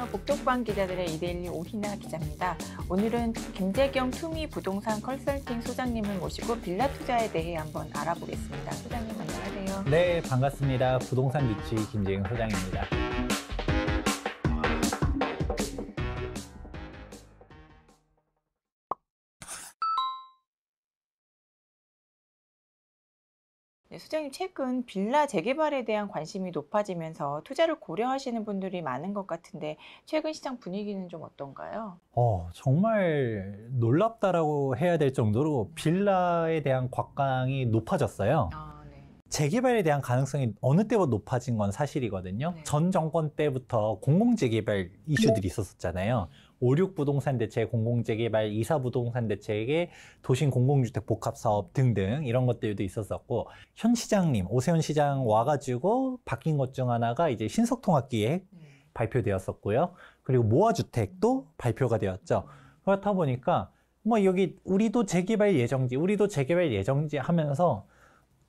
시사평론 복덕방 기자들의 이데일리 오희나 기자입니다. 오늘은 김재경 투미 부동산 컨설팅 소장님을 모시고 빌라 투자에 대해 한번 알아보겠습니다. 소장님 안녕하세요. 네, 반갑습니다. 부동산 유치 김재경 소장입니다. 소장님 최근 빌라 재개발에 대한 관심이 높아지면서 투자를 고려하시는 분들이 많은 것 같은데 최근 시장 분위기는 좀 어떤가요? 어, 정말 놀랍다라고 해야 될 정도로 빌라에 대한 곽강이 높아졌어요. 아. 네. 재개발에 대한 가능성이 어느 때보다 높아진 건 사실이거든요. 네. 전 정권 때부터 공공재개발 이슈들이 있었잖아요. 56 부동산 대책, 공공재개발, 24 부동산 대책의 도심 공공주택 복합 사업 등등 이런 것들도 있었었고 현 시장님 오세훈 시장 와가지고 바뀐 것 중 하나가 이제 신속통합기획 네. 발표되었었고요. 그리고 모아주택도 발표가 되었죠. 그렇다 보니까 뭐 여기 우리도 재개발 예정지, 우리도 재개발 예정지 하면서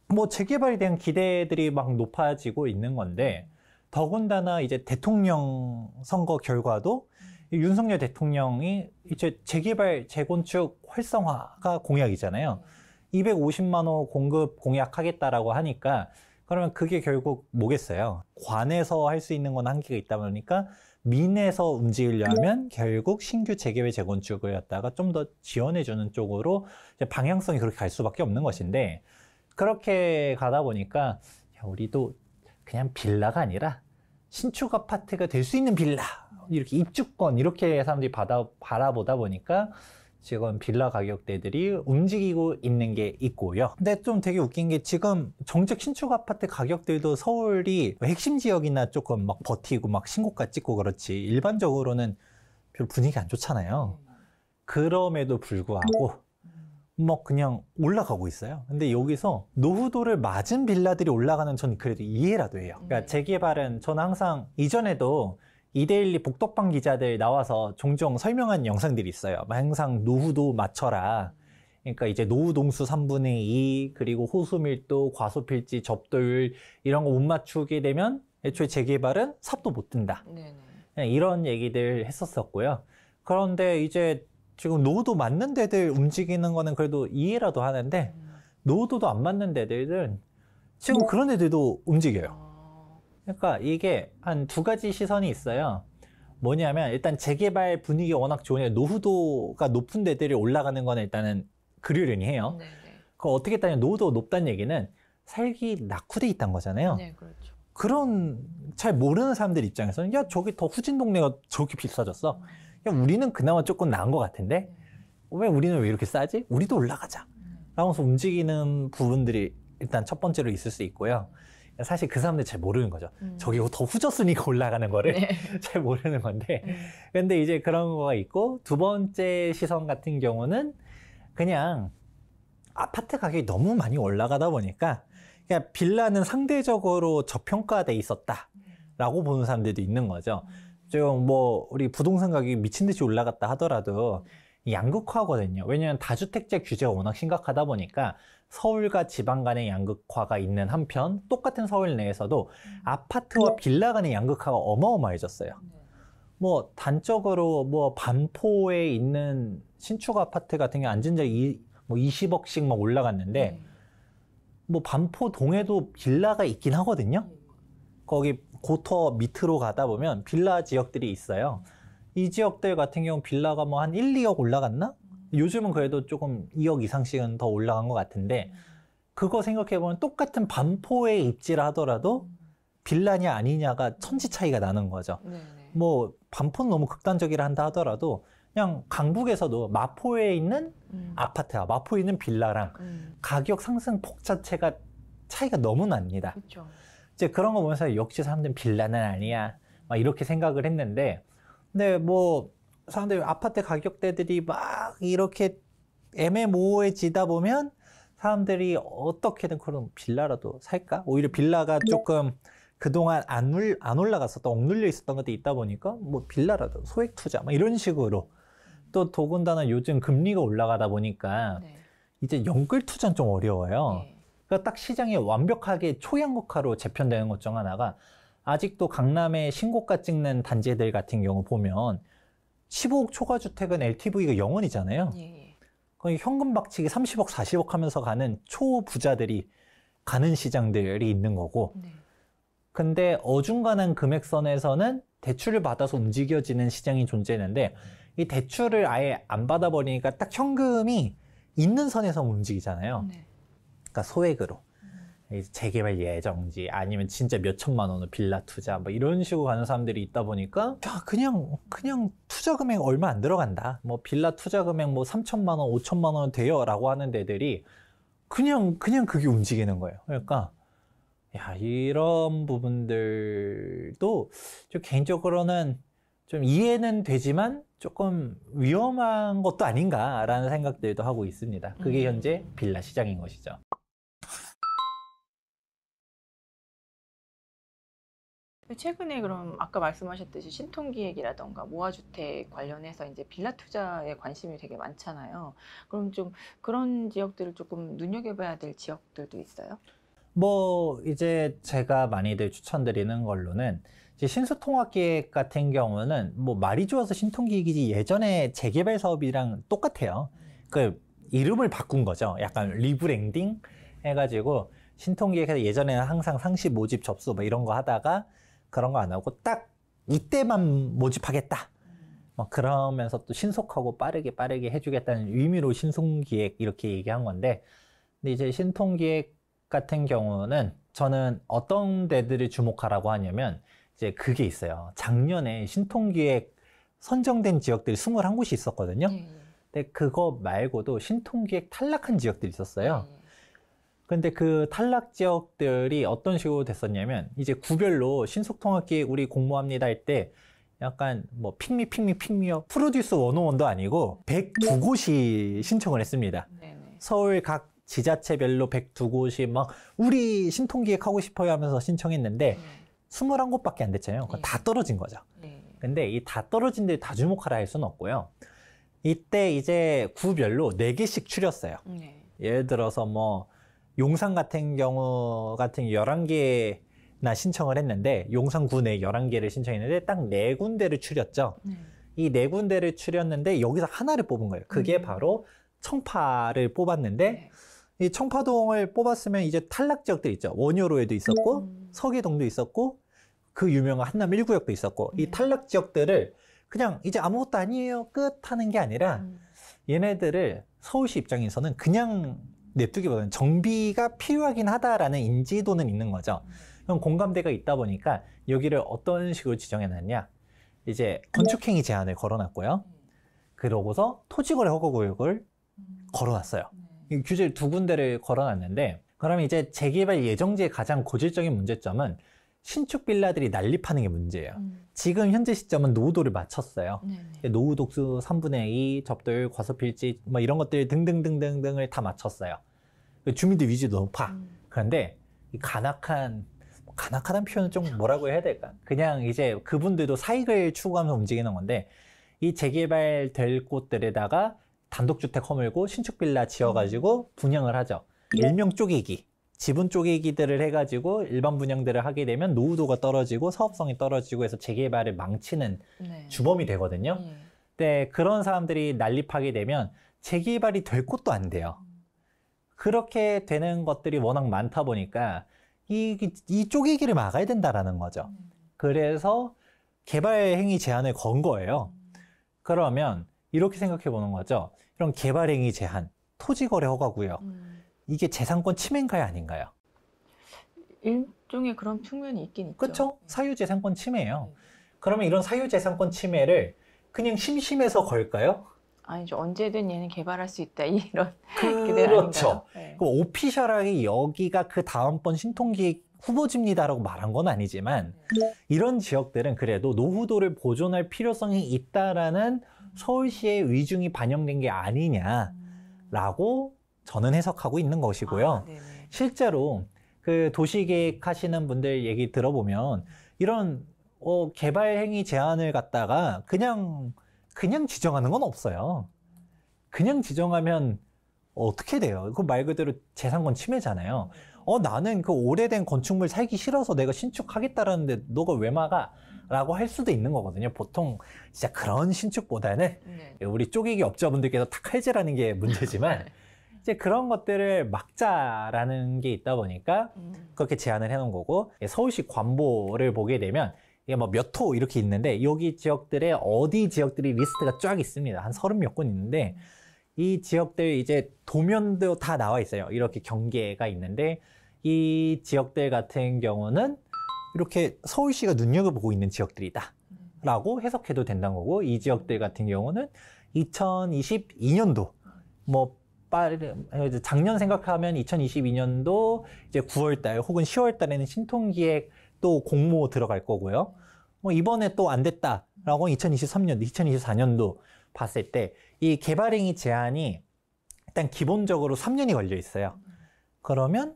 뭐 재개발에 대한 기대들이 막 높아지고 있는 건데 더군다나 이제 대통령 선거 결과도 음. 윤석열 대통령이 이제 재개발, 재건축 활성화가 공약이잖아요. 250만 호 공급 공약하겠다라고 하니까 그러면 그게 결국 뭐겠어요? 관에서 할 수 있는 건 한계가 있다 보니까 민에서 움직이려면 결국 신규 재개발 재건축을 갖다가 좀 더 지원해주는 쪽으로 방향성이 그렇게 갈 수밖에 없는 것인데 그렇게 가다 보니까 우리도 그냥 빌라가 아니라 신축 아파트가 될 수 있는 빌라 이렇게 입주권 이렇게 사람들이 받아, 바라보다 보니까 지금 빌라 가격대들이 움직이고 있는 게 있고요. 근데 좀 되게 웃긴 게 지금 정책 신축 아파트 가격들도 서울이 핵심 지역이나 조금 막 버티고 막 신고가 찍고 그렇지 일반적으로는 별분위기안 좋잖아요. 그럼에도 불구하고 뭐 그냥 올라가고 있어요. 근데 여기서 노후도를 맞은 빌라들이 올라가는 전 그래도 이해라도 해요. 그러니까 네. 재개발은 전 항상 이전에도 이데일리 복덕방 기자들 나와서 종종 설명한 영상들이 있어요. 항상 노후도 맞춰라. 그러니까 이제 노후 동수 3분의 2 그리고 호수 밀도, 과소 필지, 접도율 이런 거 못 맞추게 되면 애초에 재개발은 삽도 못 든다. 네네. 예, 이런 얘기들 했었었고요. 그런데 이제 지금 노후도 맞는 데들 움직이는 거는 그래도 이해라도 하는데 음. 노후도도 안 맞는 데들은 지금 그런 애들도 움직여요. 아. 그러니까 이게 한 두 가지 시선이 있어요. 뭐냐면 일단 재개발 분위기가 워낙 좋으니 노후도가 높은 데들이 올라가는 거는 일단은 그러려니 해요. 네네. 그럼 어떻게 따냐 노후도 가 높다는 얘기는 살기 낙후돼 있다는 거잖아요. 네, 그렇죠. 그런 잘 모르는 사람들 입장에서는 야 저기 더 후진 동네가 저렇게 비싸졌어. 야 우리는 그나마 조금 나은 것 같은데 네. 왜 우리는 왜 이렇게 싸지? 우리도 올라가자. 네. 라면서 움직이는 부분들이 일단 첫 번째로 있을 수 있고요. 사실 그 사람들 잘 모르는 거죠. 음. 저기 더 후졌으니까 올라가는 거를 네. 잘 모르는 건데. 음. 근데 이제 그런 거가 있고 두 번째 시선 같은 경우는 그냥 아파트 가격이 너무 많이 올라가다 보니까 그냥 빌라는 상대적으로 저평가돼 있었다라고 음. 보는 사람들도 있는 거죠. 지금 음. 뭐 우리 부동산 가격이 미친 듯이 올라갔다 하더라도 음. 양극화거든요. 왜냐하면 다주택자 규제가 워낙 심각하다 보니까 서울과 지방 간의 양극화가 있는 한편 똑같은 서울 내에서도 음. 아파트와 빌라 간의 양극화가 어마어마해졌어요. 네. 뭐 단적으로 뭐 반포에 있는 신축 아파트 같은 게 안진자 뭐 20억씩 막 올라갔는데 네. 뭐 반포 동에도 빌라가 있긴 하거든요. 네. 거기 고터 밑으로 가다 보면 빌라 지역들이 있어요. 이 지역들 같은 경우 빌라가 뭐 한 1, 2억 올라갔나? 요즘은 그래도 조금 2억 이상씩은 더 올라간 것 같은데 그거 생각해보면 똑같은 반포의 입지라 하더라도 빌라냐 아니냐가 천지 차이가 나는 거죠. 네네. 네. 뭐 반포는 너무 극단적이라 한다 하더라도 그냥 강북에서도 마포에 있는 음. 아파트와 마포에 있는 빌라랑 음. 가격 상승 폭 자체가 차이가 너무 납니다. 그쵸. 이제 그런 거 보면서 역시 사람들은 빌라는 아니야. 막 이렇게 생각을 했는데 근데 뭐 사람들이 아파트 가격대들이 막 이렇게 애매모호해지다 보면 사람들이 어떻게든 그런 빌라라도 살까? 오히려 빌라가 네. 조금 그동안 안, 울, 안 올라갔었던, 억눌려 있었던 것도 있다 보니까 뭐 빌라라도 소액 투자, 막 이런 식으로 또 더군다나 요즘 금리가 올라가다 보니까 네. 이제 연끌 투자는 좀 어려워요. 네. 그러니까 딱시장이 완벽하게 초양극화로 재편되는 것 중 하나가 아직도 강남에 신고가 찍는 단지들 같은 경우 보면 15억 초과 주택은 LTV가 0원이잖아요. 예. 그 현금 박치기 30억, 40억 하면서 가는 초부자들이 가는 시장들이 있는 거고. 네. 근데 어중간한 금액선에서는 대출을 받아서 움직여지는 시장이 존재하는데 이 대출을 아예 안 받아버리니까 딱 현금이 있는 선에서 움직이잖아요. 네. 그러니까 소액으로. 재개발 예정지 아니면 진짜 몇 천만 원을 빌라 투자 뭐 이런 식으로 가는 사람들이 있다 보니까 그냥 그냥 투자 금액 얼마 안 들어간다 뭐 빌라 투자 금액 뭐 3천만 원 5천만 원 돼요라고 하는 데들이 그냥 그냥 그게 움직이는 거예요 그러니까 야 이런 부분들도 좀 개인적으로는 좀 이해는 되지만 조금 위험한 것도 아닌가라는 생각들도 하고 있습니다 그게 음. 현재 빌라 시장인 것이죠. 최근에 그럼 아까 말씀하셨듯이 신통기획이라던가 모아주택 관련해서 이제 빌라 투자에 관심이 되게 많잖아요. 그럼 좀 그런 지역들을 조금 눈여겨봐야 될 지역들도 있어요? 뭐 이제 제가 많이들 추천드리는 걸로는 신수통합기획 같은 경우는 뭐 말이 좋아서 신통기획이지 예전에 재개발 사업이랑 똑같아요. 그 이름을 바꾼 거죠. 약간 리브랜딩 해가지고 신통기획에서 예전에는 항상 상시 모집 접수 뭐 이런 거 하다가 그런 거 안 하고 딱 이때만 모집하겠다. 뭐 그러면서 또 신속하고 빠르게 빠르게 해주겠다는 의미로 신속기획 이렇게 얘기한 건데, 근데 이제 신통기획 같은 경우는 저는 어떤 데들을 주목하라고 하냐면 이제 그게 있어요. 작년에 신통기획 선정된 지역들이 21곳이 있었거든요. 네. 근데 그거 말고도 신통기획 탈락한 지역들이 있었어요. 네. 근데 그 탈락 지역들이 어떤 식으로 됐었냐면 이제 구별로 신속 통합기에 우리 공모합니다 할 때 약간 뭐 핑미 핑미 핑미어 프로듀스 원오원도 아니고 102곳이 신청을 했습니다. 네네. 서울 각 지자체별로 102곳이 막 우리 신통기획 하고 싶어요 하면서 신청했는데 음. 21곳밖에 안 됐잖아요. 네. 다 떨어진 거죠. 네. 근데 이 다 떨어진 데 다 주목하라 할 수는 없고요. 이때 이제 구별로 4개씩 추렸어요. 네. 예를 들어서 뭐 용산 같은 경우 같은 11개나 신청을 했는데 용산군에 11개를 신청했는데 딱 네군데를 추렸죠. 네. 이네 군데를 추렸는데 여기서 하나를 뽑은 거예요. 그게 음. 바로 청파를 뽑았는데 네. 이 청파동을 뽑았으면 이제 탈락 지역들 있죠. 원효로에도 있었고 음. 서계동도 있었고 그 유명한 한남 1구역도 있었고 네. 이 탈락 지역들을 그냥 이제 아무것도 아니에요 끝 하는 게 아니라 음. 얘네들을 서울시 입장에서는 그냥 냅두기보다는 정비가 필요하긴 하다라는 인지도는 있는 거죠. 그럼 공감대가 있다 보니까 여기를 어떤 식으로 지정해놨냐. 이제 건축행위 제한을 걸어놨고요. 그러고서 토지거래 허가구역을 걸어놨어요. 규제 두 군데를 걸어놨는데 그러면 이제 재개발 예정지의 가장 고질적인 문제점은 신축 빌라들이 난립하는 게 문제예요. 음. 지금 현재 시점은 노후도를 마쳤어요. 네, 네. 노후 독수 3분의 2, 접도 과소필지 뭐 이런 것들 등등등등등을 다 마쳤어요. 주민들 위주도 높아. 음. 그런데 이 간악한 간악하다는 표현은 좀 뭐라고 해야 될까? 그냥 이제 그분들도 사익을 추구하면서 움직이는 건데 이 재개발될 곳들에다가 단독주택 허물고 신축빌라 지어가지고 분양을 하죠. 네. 일명 쪼개기. 지분 쪼개기들을 해가지고 일반 분양들을 하게 되면 노후도가 떨어지고 사업성이 떨어지고 해서 재개발을 망치는 네. 주범이 되거든요. 근데 예. 네, 그런 사람들이 난립하게 되면 재개발이 될 것도 안 돼요. 그렇게 되는 것들이 워낙 많다 보니까 이, 이 쪼개기를 막아야 된다라는 거죠. 그래서 개발 행위 제한을 건 거예요. 그러면 이렇게 생각해 보는 거죠. 이런 개발 행위 제한, 토지 거래 허가구요 음. 이게 재산권 침해인가요, 아닌가요? 일종의 그런 측면이 있긴 있죠. 그렇죠. 네. 사유재산권 침해예요. 네. 그러면 이런 사유재산권 침해를 그냥 심심해서 걸까요? 아니죠. 언제든 얘는 개발할 수 있다. 이런 그렇죠. 네. 오피셜하게 여기가 그 다음번 신통기 후보지입니다라고 말한 건 아니지만 네. 이런 지역들은 그래도 노후도를 보존할 필요성이 있다라는 서울시의 의중이 반영된 게 아니냐라고 저는 해석하고 있는 것이고요. 아, 실제로 그 도시계획 하시는 분들 얘기 들어보면 이런 어, 개발 행위 제한을 갖다가 그냥 그냥 지정하는 건 없어요. 그냥 지정하면 어떻게 돼요? 그 말 그대로 재산권 침해잖아요. 어 나는 그 오래된 건축물 살기 싫어서 내가 신축하겠다라는데 너가 왜 막아? 라고 할 수도 있는 거거든요. 보통 진짜 그런 신축보다는 네. 우리 쪼개기 업자분들께서 탁할지라는게 문제지만 이제 그런 것들을 막자라는 게 있다 보니까 음. 그렇게 제안을 해놓은 거고 서울시 관보를 보게 되면 이게 뭐 몇 호 이렇게 있는데 여기 지역들의 어디 지역들이 리스트가 쫙 있습니다. 한 서른 몇건 있는데 이 지역들 이제 도면도 다 나와 있어요. 이렇게 경계가 있는데 이 지역들 같은 경우는 이렇게 서울시가 눈여겨보고 있는 지역들이다. 라고 해석해도 된다는 거고, 이 지역들 같은 경우는 2022년도, 뭐, 빠른 작년 생각하면 2022년도 이제 9월 달 혹은 10월 달에는 신통 기획 또 공모 들어갈 거고요. 뭐 이번에 또 안 됐다라고 2023년도, 2024년도 봤을 때 이 개발행위 제한이 일단 기본적으로 3년이 걸려 있어요. 그러면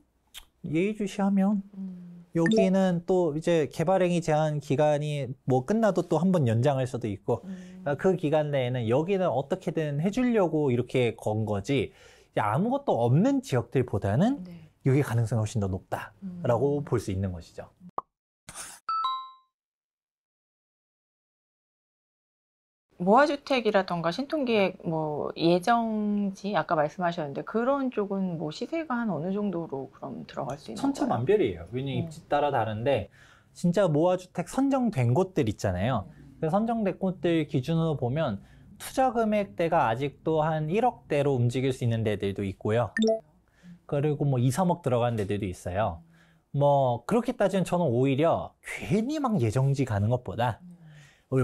예의주시하면 음. 뭐 여기는 또 이제 개발행위 제한 기간이 뭐 끝나도 또 한번 연장할 수도 있고 음. 그러니까 그 기간 내에는 여기는 어떻게든 해주려고 이렇게 건 거지 아무것도 없는 지역들보다는 네. 여기 가능성이 훨씬 더 높다라고 음. 볼수 있는 것이죠. 모아주택이라던가 신통기획 뭐 예정지 아까 말씀하셨는데 그런 쪽은 뭐 시세가 한 어느 정도로 그럼 들어갈 수 있는 천차만별이에요. 왜냐면 음. 입지 따라 다른데 진짜 모아주택 선정된 곳들 있잖아요. 선정된 곳들 기준으로 보면 투자 금액대가 아직도 한 1억대로 움직일 수 있는 데들도 있고요. 그리고 뭐 2, 3억 들어간 데들도 있어요. 뭐 그렇게 따지면 저는 오히려 괜히 막 예정지 가는 것보다 음.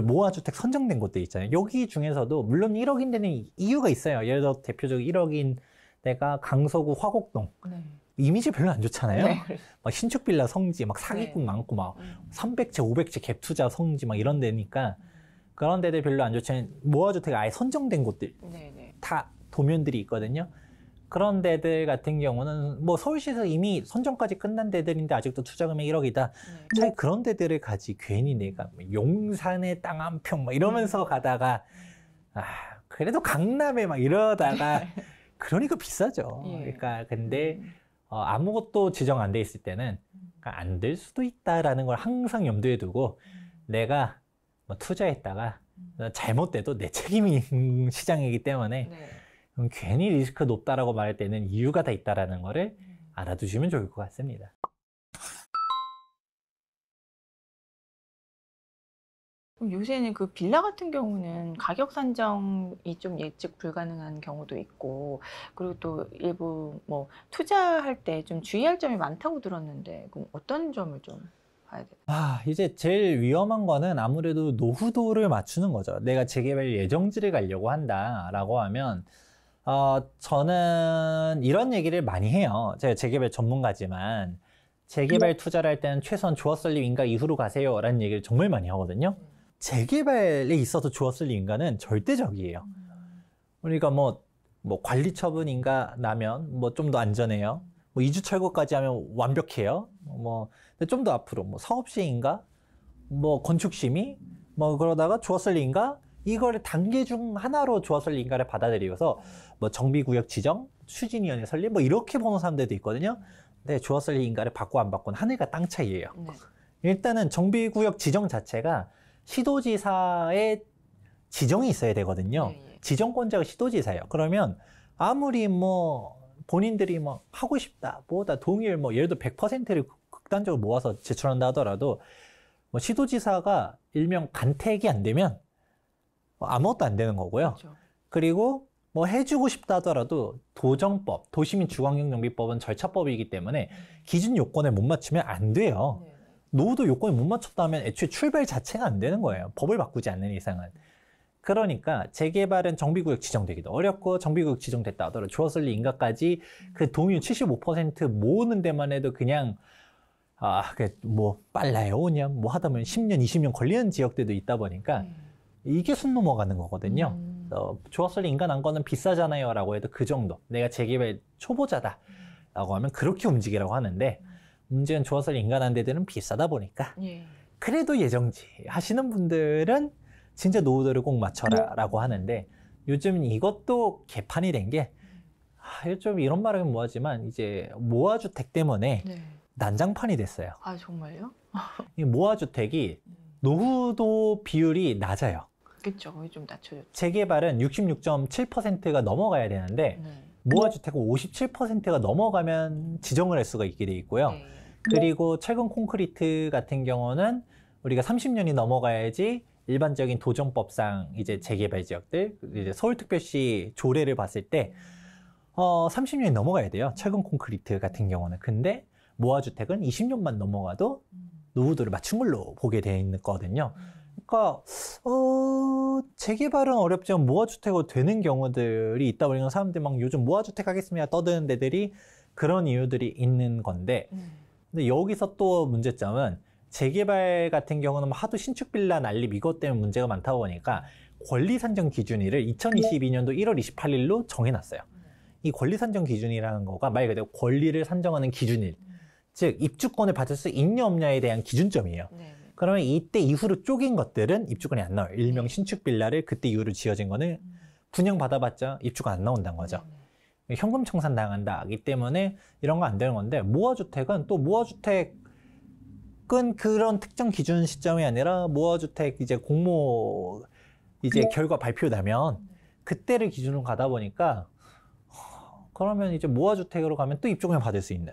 모아주택 선정된 곳들 있잖아요. 여기 중에서도 물론 1억인 데는 이유가 있어요. 예를 들어 대표적인 1억인 데가 강서구 화곡동. 네. 이미지 별로 안 좋잖아요. 네. 그렇죠. 막 신축 빌라 성지, 막 사기꾼 네. 많고 막 300채, 음. 500채 갭 투자 성지 막 이런 데니까 그런 데들 별로 안 좋지만 모아주택 아예 선정된 곳들 네, 네. 다 도면들이 있거든요. 그런 데들 같은 경우는 뭐 서울시에서 이미 선정까지 끝난 데들인데 아직도 투자 금액 1억이다. 음. 차라리 그런 데들을 가지 괜히 내가 뭐 용산에땅한평막 이러면서 음. 가다가 아 그래도 강남에 막 이러다가 네. 그러니까 비싸죠. 예. 그러니까 근데 음. 어, 아무것도 지정 안 돼 있을 때는 그러니까 안 될 수도 있다라는 걸 항상 염두에 두고 음. 내가 뭐 투자했다가 음. 어, 잘못돼도 내 책임인 시장이기 때문에. 네. 괜히 리스크 높다라고 말할 때는 이유가 다 있다라는 거를 음. 알아두시면 좋을 것 같습니다. 요새는 그 빌라 같은 경우는 가격 산정이 좀 예측 불가능한 경우도 있고 그리고 또 일부 뭐 투자할 때 좀 주의할 점이 많다고 들었는데 그럼 어떤 점을 좀 봐야 돼요? 아 이제 제일 위험한 거는 아무래도 노후도를 맞추는 거죠. 내가 재개발 예정지를 가려고 한다라고 하면 어, 저는 이런 얘기를 많이 해요. 제가 재개발 전문가지만 재개발 투자를 할 때는 최소한 조합설리 인가 이후로 가세요라는 얘기를 정말 많이 하거든요. 재개발에 있어서 조합설리 인가는 절대적이에요. 그러니까 뭐, 뭐 관리 처분 인가 나면 뭐 좀 더 안전해요. 뭐 2주 철거까지 하면 완벽해요. 뭐, 좀 더 앞으로 뭐 사업 시인가? 뭐 건축 심의? 뭐 그러다가 조합설리인가 이걸 단계 중 하나로 조합설 인가를 받아들이고서 뭐 정비구역 지정, 추진위원회 설립 뭐 이렇게 보는 사람들도 있거든요. 근데 조합설 인가를 받고 안 받고는 하늘과 땅 차이예요. 네. 일단은 정비구역 지정 자체가 시도지사의 지정이 있어야 되거든요. 네. 예, 예. 지정권자가 시도지사예요. 그러면 아무리 뭐 본인들이 뭐 하고 싶다, 뭐다 동일 뭐 예를 들어 100%를 극단적으로 모아서 제출한다 하더라도 뭐 시도지사가 일명 간택이 안 되면 뭐 아무것도 안 되는 거고요. 그렇죠. 그리고 뭐 해주고 싶다 하더라도 도정법, 도시민 주거환경정비법은 절차법이기 때문에 음. 기준 요건에 못 맞추면 안 돼요. 네. 노후도 요건에 못 맞췄다면 애초에 출발 자체가 안 되는 거예요. 법을 바꾸지 않는 이상은. 그러니까 재개발은 정비구역 지정되기도 어렵고 정비구역 지정됐다 하더라도 주어설리 인가까지 그 동유 75% 모으는 데만 해도 그냥 아, 그 뭐 빨라요, 오냐, 뭐 하다 보면 10년, 20년 걸리는 지역들도 있다 보니까 음. 이게 순 넘어가는 거거든요. 음. 어, 조합설이 인간한 거는 비싸잖아요 라고 해도 그 정도. 내가 재개발 초보자다 라고 음. 하면 그렇게 움직이라고 하는데 음. 문제는 조합설이 인간한 데들은 비싸다 보니까 예. 그래도 예정지 하시는 분들은 진짜 노후들을꼭 맞춰라 음. 라고 하는데 요즘 이것도 개판이 된 게 아, 요즘 이런 말은 뭐하지만 이제 모아주택 때문에 네. 난장판이 됐어요. 아 정말요? 이 모아주택이 노후도 비율이 낮아요. 낮겠죠. 좀 낮춰졌죠. 재개발은 66.7%가 넘어가야 되는데 네. 모아주택은 57%가 넘어가면 지정을 할 수가 있게 돼 있고요. 네. 그리고 철근 콘크리트 같은 경우는 우리가 30년이 넘어가야지 일반적인 도정법상 이제 재개발 지역들 이제 서울특별시 조례를 봤을 때 어, 30년이 넘어가야 돼요. 철근 콘크리트 같은 경우는. 근데 모아주택은 20년만 넘어가도 음. 노후도를 맞춘 걸로 보게 돼 있거든요. 는 그러니까 어, 재개발은 어렵지만 모아주택으로 되는 경우들이 있다 보니까 사람들이 막 요즘 모아주택 하겠습니다 떠드는 데들이 그런 이유들이 있는 건데 음. 근데 여기서 또 문제점은 재개발 같은 경우는 뭐 하도 신축 빌라 난립 이것 때문에 문제가 많다 보니까 권리 산정 기준일을 2022년도 1월 28일로 정해놨어요. 이 권리 산정 기준이라는 거가 말 그대로 권리를 산정하는 기준일, 음. 즉 입주권을 받을 수 있냐 없냐에 대한 기준점이에요. 네. 그러면 이때 이후로 쪼갠 것들은 입주권이 안 나와요. 일명 네. 신축 빌라를 그때 이후로 지어진 거는 분양 음. 받아봤자 입주가 안 나온다는 거죠. 네, 네. 현금 청산 당한다기 때문에 이런 거 안 되는 건데 모아주택은 또 모아주택은 그런 특정 기준 시점이 아니라 모아주택 이제 공모 이제 결과 발표 나면 그때를 기준으로 가다 보니까 그러면 이제 모아주택으로 가면 또 입주금을 받을 수 있는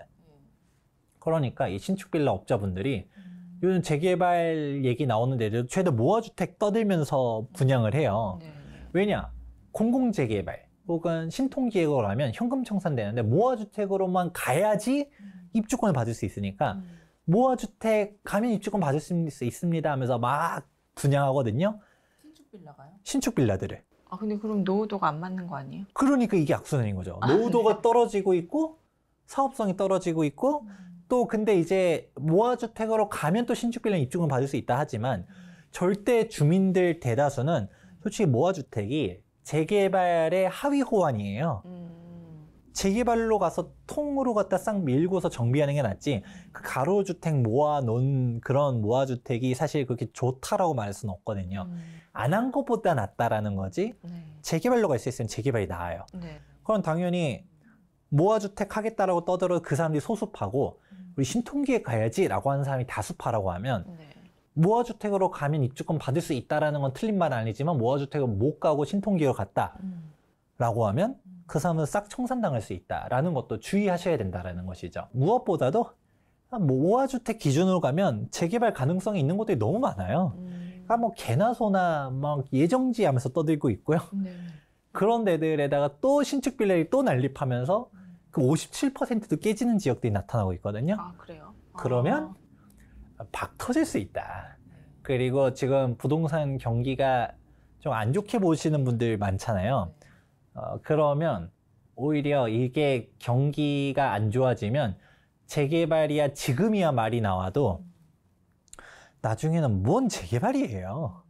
그러니까 이 신축빌라 업자분들이 요즘 재개발 얘기 나오는데 최대 모아주택 떠들면서 분양을 해요. 네. 왜냐? 공공재개발 혹은 신통기획으로 하면 현금 청산되는데 모아주택으로만 가야지 음. 입주권을 받을 수 있으니까 음. 모아주택 가면 입주권 받을 수 있습니다 하면서 막 분양하거든요. 신축 빌라가요? 신축 빌라들을. 아 근데 그럼 노후도가 안 맞는 거 아니에요? 그러니까 이게 악순환인 거죠. 아, 노후도가 네. 떨어지고 있고 사업성이 떨어지고 있고 음. 또 근데 이제 모아주택으로 가면 또 신축빌딩 입주금 받을 수 있다 하지만 절대 주민들 대다수는 솔직히 모아주택이 재개발의 하위 호환이에요. 음. 재개발로 가서 통으로 갖다 싹 밀고서 정비하는 게 낫지 그 가로주택 모아놓은 그런 모아주택이 사실 그렇게 좋다라고 말할 수는 없거든요. 음. 안한 것보다 낫다라는 거지 네. 재개발로 갈 수 있으면 재개발이 나아요. 네. 그럼 당연히 모아주택 하겠다라고 떠들어 그 사람들이 소수파고 우리 신통기에 가야지라고 하는 사람이 다수파라고 하면 네. 모아주택으로 가면 입주권 받을 수 있다라는 건 틀린 말은 아니지만 모아주택은못 가고 신통기로 갔다라고 음. 하면 그 사람은 싹 청산당할 수 있다라는 것도 주의하셔야 된다라는 것이죠. 무엇보다도 뭐 모아주택 기준으로 가면 재개발 가능성이 있는 곳들이 너무 많아요. 음. 그러니까 뭐 개나 소나 막 예정지 하면서 떠들고 있고요. 네. 그런 데들에다가 또 신축 빌라를 또 난립하면서 그 57%도 깨지는 지역들이 나타나고 있거든요. 아, 그래요? 아. 그러면 아. 박 터질 수 있다. 그리고 지금 부동산 경기가 좀 안 좋게 보시는 분들 많잖아요. 어, 그러면 오히려 이게 경기가 안 좋아지면 재개발이야 지금이야 말이 나와도 나중에는 뭔 재개발이에요.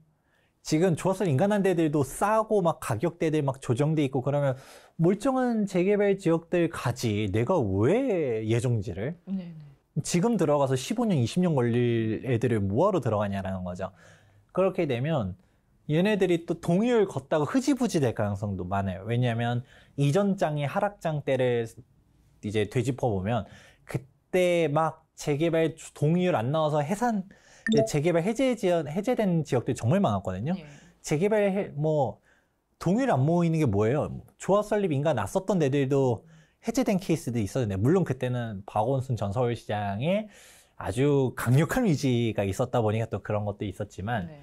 지금 조선 인간한대들도 싸고 막 가격대들 막 조정돼 있고 그러면 멀쩡한 재개발 지역들 가지 내가 왜 예정지를 네네. 네. 지금 들어가서 15년 20년 걸릴 애들을 뭐하러 들어가냐라는 거죠. 그렇게 되면 얘네들이 또 동의를 걷다가 흐지부지 될 가능성도 많아요. 왜냐하면 이전 장이 하락장 때를 이제 되짚어 보면 그때 막 재개발 동의율 안 나와서 해산 근데 재개발 해제 지연 해제된 지역들이 정말 많았거든요. 예. 재개발 뭐 동일 안 모이는 게 뭐예요? 조합 설립 인가 났었던 데들도 해제된 케이스도 있었는데 물론 그때는 박원순 전 서울시장의 아주 강력한 위기가 있었다 보니까 또 그런 것도 있었지만 네.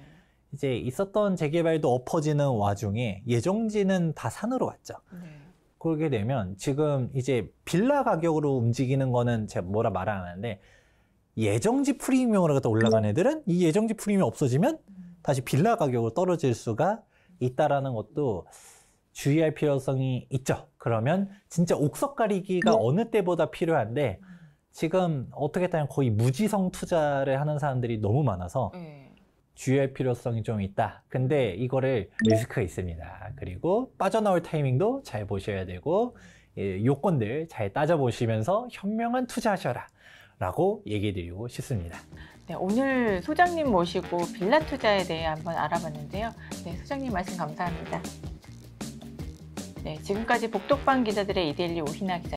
이제 있었던 재개발도 엎어지는 와중에 예정지는 다 산으로 왔죠. 네. 그러게 되면 지금 이제 빌라 가격으로 움직이는 거는 제가 뭐라 말 안 하는데 예정지 프리미엄으로 갖다 올라간 음. 애들은 이 예정지 프리미엄 없어지면 다시 빌라 가격으로 떨어질 수가 있다라는 것도 주의할 필요성이 있죠. 그러면 진짜 옥석 가리기가 네. 어느 때보다 필요한데 지금 어떻게 따면 거의 무지성 투자를 하는 사람들이 너무 많아서 주의할 네. 필요성이 좀 있다. 근데 이거를 네. 리스크가 있습니다. 그리고 빠져나올 타이밍도 잘 보셔야 되고 예, 요건들 잘 따져보시면서 현명한 투자하셔라. 라고 얘기 드리고 싶습니다. 네, 오늘 소장님 모시고 빌라 투자에 대해 한번 알아봤는데요. 네, 소장님 말씀 감사합니다. 네, 지금까지 복덕방 기자들의 이데일리 오희나 기자